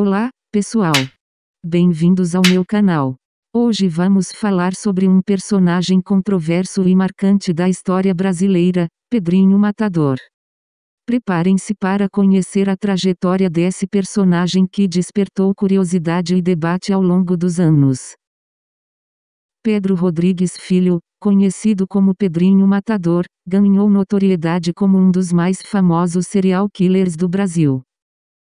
Olá, pessoal! Bem-vindos ao meu canal. Hoje vamos falar sobre um personagem controverso e marcante da história brasileira, Pedrinho Matador. Preparem-se para conhecer a trajetória desse personagem que despertou curiosidade e debate ao longo dos anos. Pedro Rodrigues Filho, conhecido como Pedrinho Matador, ganhou notoriedade como um dos mais famosos serial killers do Brasil.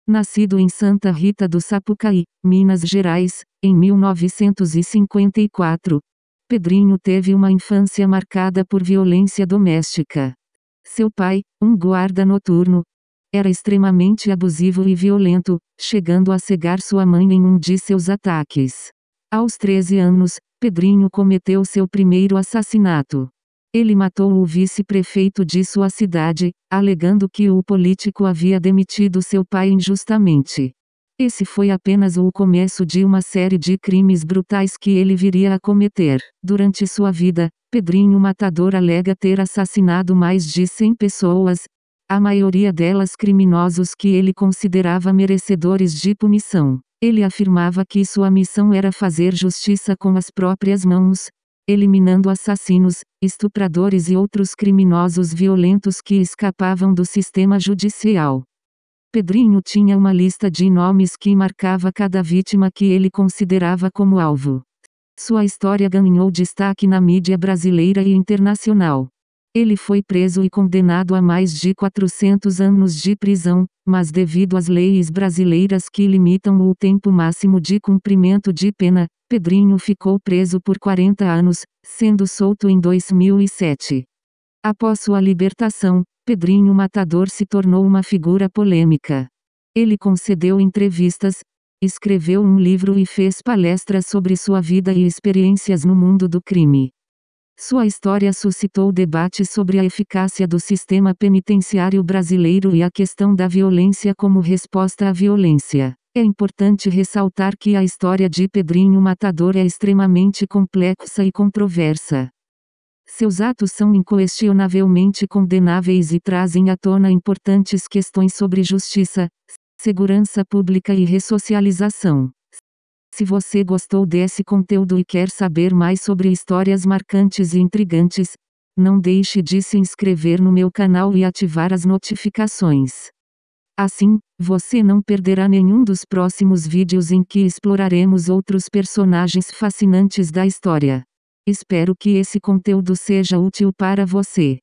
Nascido em Santa Rita do Sapucaí, Minas Gerais, em 1954, Pedrinho teve uma infância marcada por violência doméstica. Seu pai, um guarda noturno, era extremamente abusivo e violento, chegando a cegar sua mãe em um de seus ataques. Aos 13 anos, Pedrinho cometeu seu primeiro assassinato. Ele matou o vice-prefeito de sua cidade, alegando que o político havia demitido seu pai injustamente. Esse foi apenas o começo de uma série de crimes brutais que ele viria a cometer. Durante sua vida, Pedrinho Matador alega ter assassinado mais de 100 pessoas, a maioria delas criminosos que ele considerava merecedores de punição. Ele afirmava que sua missão era fazer justiça com as próprias mãos, eliminando assassinos, estupradores e outros criminosos violentos que escapavam do sistema judicial. Pedrinho tinha uma lista de nomes que marcava cada vítima que ele considerava como alvo. Sua história ganhou destaque na mídia brasileira e internacional. Ele foi preso e condenado a mais de 400 anos de prisão, mas devido às leis brasileiras que limitam o tempo máximo de cumprimento de pena, Pedrinho ficou preso por 40 anos, sendo solto em 2007. Após sua libertação, Pedrinho Matador se tornou uma figura polêmica. Ele concedeu entrevistas, escreveu um livro e fez palestras sobre sua vida e experiências no mundo do crime. Sua história suscitou debate sobre a eficácia do sistema penitenciário brasileiro e a questão da violência como resposta à violência. É importante ressaltar que a história de Pedrinho Matador é extremamente complexa e controversa. Seus atos são inquestionavelmente condenáveis e trazem à tona importantes questões sobre justiça, segurança pública e ressocialização. Se você gostou desse conteúdo e quer saber mais sobre histórias marcantes e intrigantes, não deixe de se inscrever no meu canal e ativar as notificações. Assim, você não perderá nenhum dos próximos vídeos em que exploraremos outros personagens fascinantes da história. Espero que esse conteúdo seja útil para você.